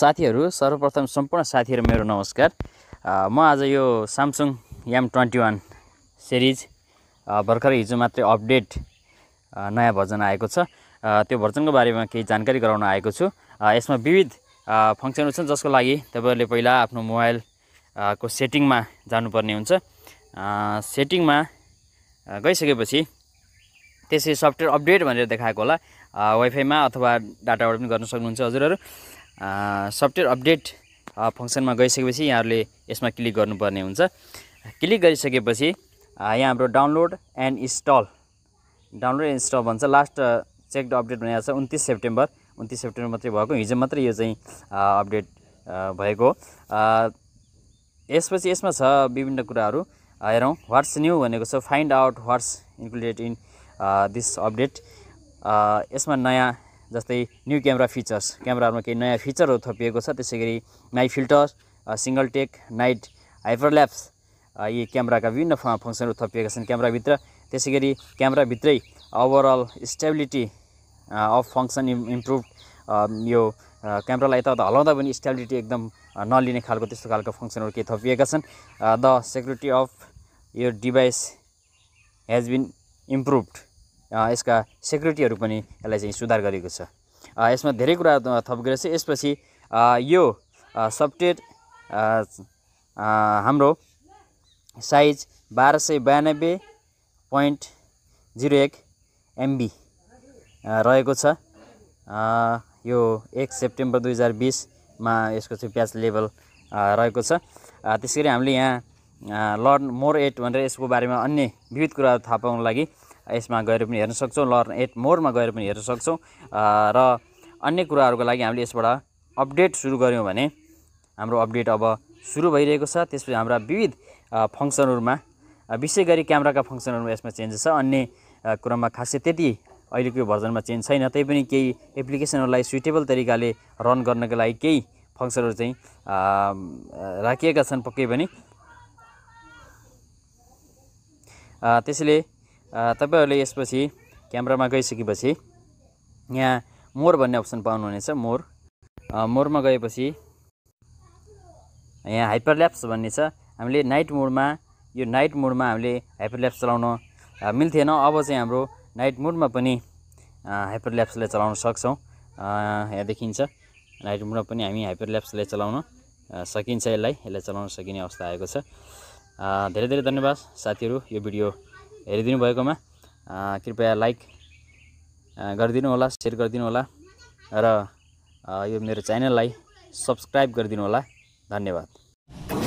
साथीहरू सर्वप्रथम सम्पूर्ण साथीहरू मेरो नमस्कार म आज यो Samsung M twenty one series भर्खरै हिजो मात्रै अपडेट नयाँ भर्जन आएको छ त्यो भर्जनको बारेमा केही जानकारी गराउन आएको छु यसमा विविध फङ्सनहरू छन् जसको लागि तपाईँहरूले पहिला आफ्नो मोबाइल को सेटिङमा जानुपर्ने हुन्छ सेटिङमा गइसकेपछि त्यसै सफ्टवेयर अपडेट भनेर देखाएको होला वाइफाईमा अथवा डाटाबाट पनि गर्न सक्नुहुन्छ हजुरहरू सफ्टवेयर अपडेट फङ्सनमा गइसकेपछि यहाँहरूले यसमा क्लिक गर्नुपर्ने हुन्छ क्लिक गरिसकेपछि यहाँ हाम्रो download and install download and install भन्छ लास्ट चेक्ड अपडेट भनेको छ उन्तिस सेप्टेम्बर उन्तिस सेप्टेम्बर मात्रै भएको हिजो मात्रै यो चाहिँ अपडेट भएको यसपछि यसमा छ विभिन्न कुराहरू हेरौँ वाट्स न्यू भनेको छ find out what's included in this update यसमा नयाँ जस्तै न्यू क्यामेरा फिचर्स क्यामेराहरूमा केही नयाँ फिचरहरू थपिएको छ त्यसै गरी night filters single take night hyperlapse यी क्यामेराका विभिन्न फङ्सनहरू थपिएका छन् क्यामेराभित्र त्यसै गरी क्यामेराभित्रै overall stability of function improve यो क्यामेरालाई यताउता हलाउँदा पनि स्टेबिलिटी एकदम नलिने खालको त्यस्तो खालको फङ्सनहरू केही थपिएका छन् द सेक्युरिटी अफ यो डिभाइस हेज बिन इम्प्रुभ यसका सेक्युरिटीहरू पनि यसलाई चाहिँ सुधार गरेको छ यसमा धेरै कुरा थप चाहिँ यसपछि यो सफ्टवेयर हाम्रो साइज बाह्र सय बयानब्बे पोइन्ट जिरो एक एमबी रहेको छ यो एक सेप्टेम्बर दुई हजार बिसमा यसको चाहिँ प्याच लेभल रहेको छ त्यसै गरी हामीले यहाँ लर्न मोर एट भनेर यसको बारेमा अन्य विविध कुराहरू थाहा पाउनु लागि यसमा गएर पनि हेर्न सक्छौँ लर्न एट मोरमा गएर पनि हेर्न सक्छौँ र अन्य कुराहरूको लागि हामीले यसबाट अपडेट सुरु गऱ्यौँ भने हाम्रो अपडेट अब सुरु भइरहेको छ त्यसपछि हाम्रा विविध फङ्सनहरूमा विशेष गरी क्यामेराका फङ्सनहरूमा यसमा चेन्जेस छ अन्य कुरामा खासै त्यति अहिलेको भर्जनमा चेन्ज छैन तै पनि केही एप्लिकेसनहरूलाई सुइटेबल तरिकाले रन गर्नको लागि केही फङ्सनहरू चाहिँ राखिएका छन् पक्कै पनि त्यसैले तपाईँहरूले यसपछि क्यामेरामा गइसकेपछि यहाँ मोर भन्ने अप्सन पाउनुहुनेछ मोर मोरमा गएपछि यहाँ हाइपरल्याप्स भन्ने छ हामीले नाइट मोडमा यो नाइट मोडमा हामीले हाइपर ल्याप्स चलाउन मिल्थेन अब चाहिँ हाम्रो नाइट मोडमा पनि हाइपर हाइपरल्याप्सलाई चलाउन सक्छौँ यहाँ देखिन्छ नाइट मोडमा पनि हामी हाइपर हाइपरल्याप्सलाई चलाउन सकिन्छ यसलाई यसलाई चलाउन सकिने अवस्था आएको छ धेरै धेरै धन्यवाद साथीहरू यो भिडियो हेरिदिनु भएकोमा कृपया लाइक गरिदिनु होला सेयर गरिदिनु होला र यो मेरो च्यानललाई सब्सक्राइब गरिदिनु होला धन्यवाद